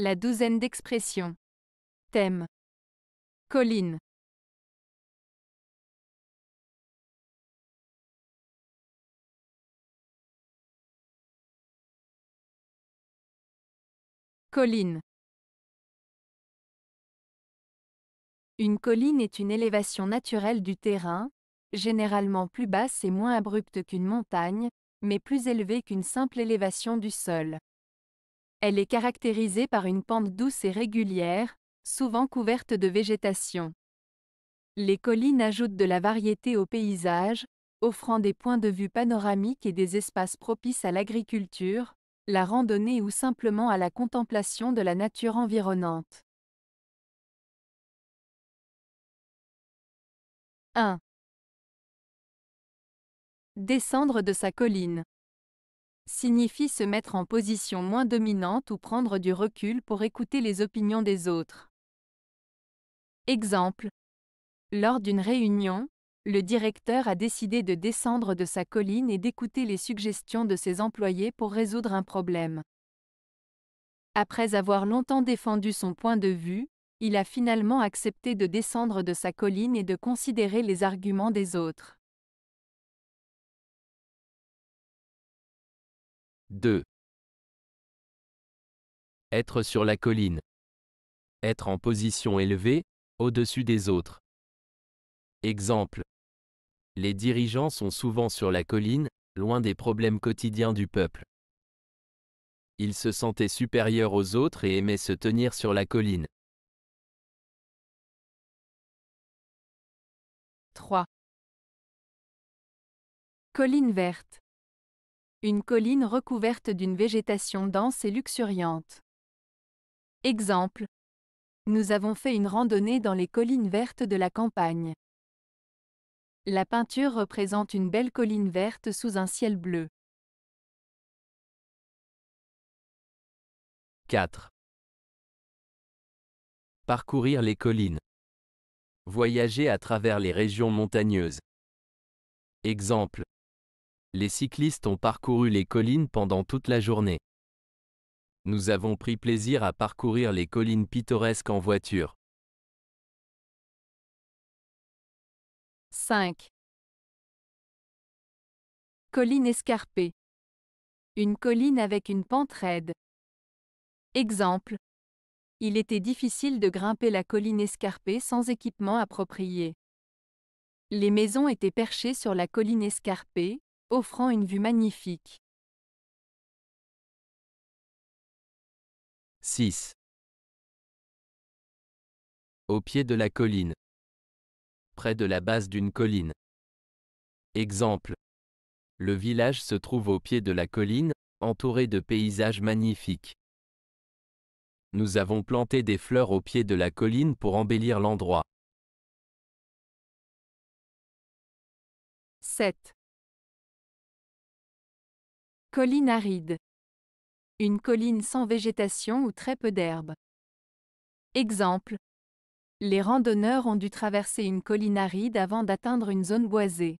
La douzaine d'expressions. Thème. Colline. Colline. Une colline est une élévation naturelle du terrain, généralement plus basse et moins abrupte qu'une montagne, mais plus élevée qu'une simple élévation du sol. Elle est caractérisée par une pente douce et régulière, souvent couverte de végétation. Les collines ajoutent de la variété au paysage, offrant des points de vue panoramiques et des espaces propices à l'agriculture, la randonnée ou simplement à la contemplation de la nature environnante. 1. Descendre de sa colline signifie se mettre en position moins dominante ou prendre du recul pour écouter les opinions des autres. Exemple. Lors d'une réunion, le directeur a décidé de descendre de sa colline et d'écouter les suggestions de ses employés pour résoudre un problème. Après avoir longtemps défendu son point de vue, il a finalement accepté de descendre de sa colline et de considérer les arguments des autres. 2. Être sur la colline. Être en position élevée, au-dessus des autres. Exemple. Les dirigeants sont souvent sur la colline, loin des problèmes quotidiens du peuple. Ils se sentaient supérieurs aux autres et aimaient se tenir sur la colline. 3. Colline verte. Une colline recouverte d'une végétation dense et luxuriante. Exemple. Nous avons fait une randonnée dans les collines vertes de la campagne. La peinture représente une belle colline verte sous un ciel bleu. 4. Parcourir les collines. Voyager à travers les régions montagneuses. Exemple les cyclistes ont parcouru les collines pendant toute la journée. Nous avons pris plaisir à parcourir les collines pittoresques en voiture. 5. Colline escarpée. Une colline avec une pente raide. Exemple. Il était difficile de grimper la colline escarpée sans équipement approprié. Les maisons étaient perchées sur la colline escarpée, offrant une vue magnifique. 6. Au pied de la colline. Près de la base d'une colline. Exemple. Le village se trouve au pied de la colline, entouré de paysages magnifiques. Nous avons planté des fleurs au pied de la colline pour embellir l'endroit. 7. Colline aride. Une colline sans végétation ou très peu d'herbe. Exemple. Les randonneurs ont dû traverser une colline aride avant d'atteindre une zone boisée.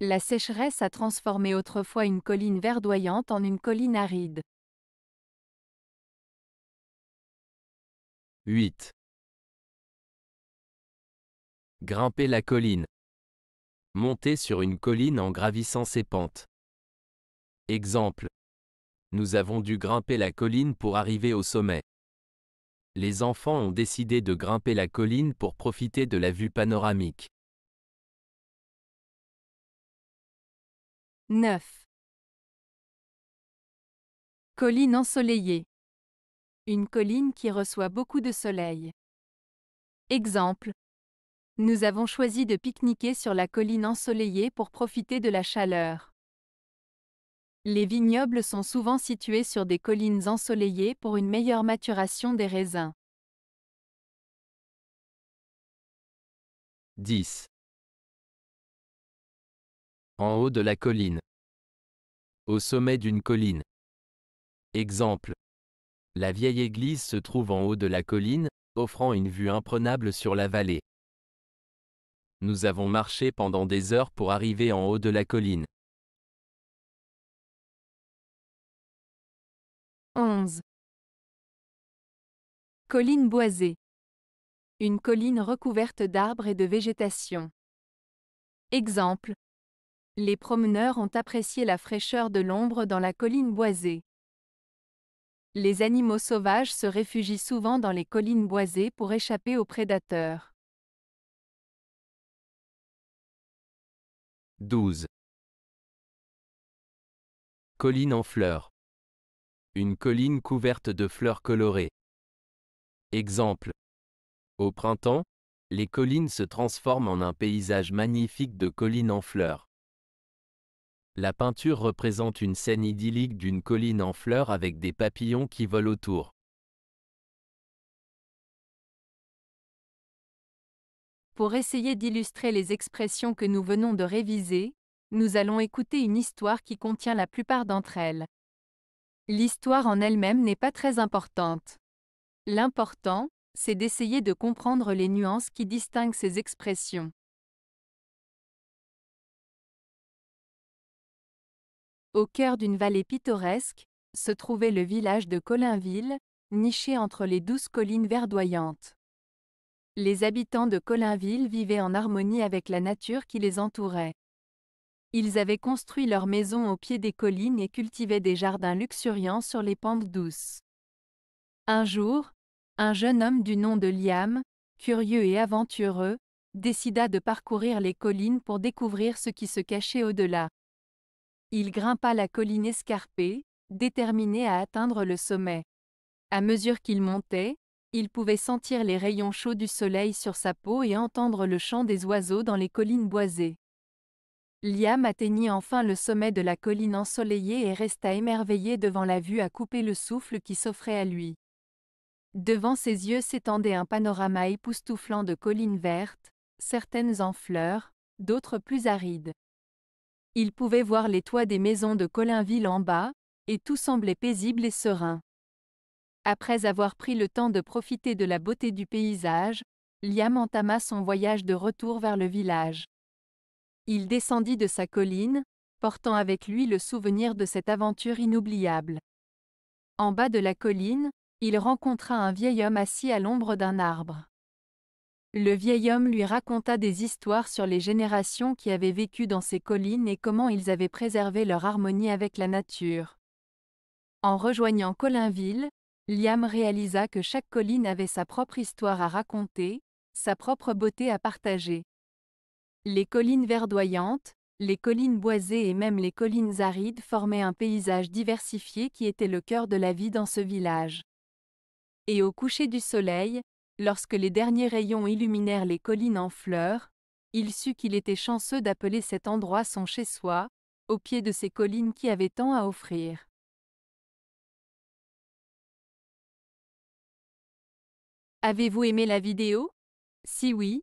La sécheresse a transformé autrefois une colline verdoyante en une colline aride. 8. Grimper la colline. Monter sur une colline en gravissant ses pentes. Exemple. Nous avons dû grimper la colline pour arriver au sommet. Les enfants ont décidé de grimper la colline pour profiter de la vue panoramique. 9. Colline ensoleillée. Une colline qui reçoit beaucoup de soleil. Exemple. Nous avons choisi de pique-niquer sur la colline ensoleillée pour profiter de la chaleur. Les vignobles sont souvent situés sur des collines ensoleillées pour une meilleure maturation des raisins. 10. En haut de la colline. Au sommet d'une colline. Exemple. La vieille église se trouve en haut de la colline, offrant une vue imprenable sur la vallée. Nous avons marché pendant des heures pour arriver en haut de la colline. 11. Colline boisée. Une colline recouverte d'arbres et de végétation. Exemple. Les promeneurs ont apprécié la fraîcheur de l'ombre dans la colline boisée. Les animaux sauvages se réfugient souvent dans les collines boisées pour échapper aux prédateurs. 12. Colline en fleurs. Une colline couverte de fleurs colorées. Exemple. Au printemps, les collines se transforment en un paysage magnifique de collines en fleurs. La peinture représente une scène idyllique d'une colline en fleurs avec des papillons qui volent autour. Pour essayer d'illustrer les expressions que nous venons de réviser, nous allons écouter une histoire qui contient la plupart d'entre elles. L'histoire en elle-même n'est pas très importante. L'important, c'est d'essayer de comprendre les nuances qui distinguent ces expressions. Au cœur d'une vallée pittoresque, se trouvait le village de Colinville, niché entre les douze collines verdoyantes. Les habitants de Colinville vivaient en harmonie avec la nature qui les entourait. Ils avaient construit leur maison au pied des collines et cultivaient des jardins luxuriants sur les pentes douces. Un jour, un jeune homme du nom de Liam, curieux et aventureux, décida de parcourir les collines pour découvrir ce qui se cachait au-delà. Il grimpa la colline escarpée, déterminé à atteindre le sommet. À mesure qu'il montait, il pouvait sentir les rayons chauds du soleil sur sa peau et entendre le chant des oiseaux dans les collines boisées. Liam atteignit enfin le sommet de la colline ensoleillée et resta émerveillé devant la vue à couper le souffle qui s'offrait à lui. Devant ses yeux s'étendait un panorama époustouflant de collines vertes, certaines en fleurs, d'autres plus arides. Il pouvait voir les toits des maisons de Colinville en bas, et tout semblait paisible et serein. Après avoir pris le temps de profiter de la beauté du paysage, Liam entama son voyage de retour vers le village. Il descendit de sa colline, portant avec lui le souvenir de cette aventure inoubliable. En bas de la colline, il rencontra un vieil homme assis à l'ombre d'un arbre. Le vieil homme lui raconta des histoires sur les générations qui avaient vécu dans ces collines et comment ils avaient préservé leur harmonie avec la nature. En rejoignant Colinville, Liam réalisa que chaque colline avait sa propre histoire à raconter, sa propre beauté à partager. Les collines verdoyantes, les collines boisées et même les collines arides formaient un paysage diversifié qui était le cœur de la vie dans ce village. Et au coucher du soleil, lorsque les derniers rayons illuminèrent les collines en fleurs, il sut qu'il était chanceux d'appeler cet endroit son chez-soi, au pied de ces collines qui avaient tant à offrir. Avez-vous aimé la vidéo Si oui,